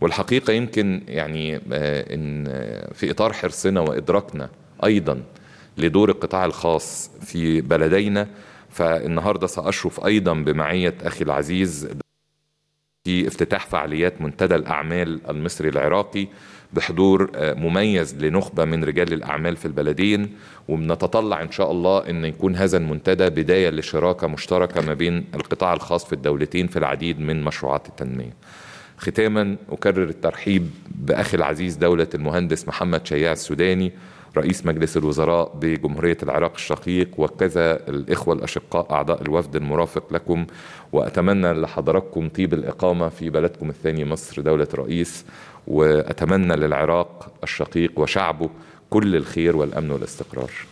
والحقيقه يمكن يعني آه، ان في اطار حرصنا وادراكنا ايضا لدور القطاع الخاص في بلدينا فالنهارده ساشرف ايضا بمعيه اخي العزيز في افتتاح فعاليات منتدى الاعمال المصري العراقي بحضور آه، مميز لنخبه من رجال الاعمال في البلدين وبنتطلع ان شاء الله ان يكون هذا المنتدى بدايه لشراكه مشتركه ما بين القطاع الخاص في الدولتين في العديد من مشروعات التنميه. ختاما أكرر الترحيب بأخي العزيز دولة المهندس محمد شياع السوداني رئيس مجلس الوزراء بجمهورية العراق الشقيق وكذا الإخوة الأشقاء أعضاء الوفد المرافق لكم وأتمنى لحضراتكم طيب الإقامة في بلدكم الثاني مصر دولة رئيس وأتمنى للعراق الشقيق وشعبه كل الخير والأمن والاستقرار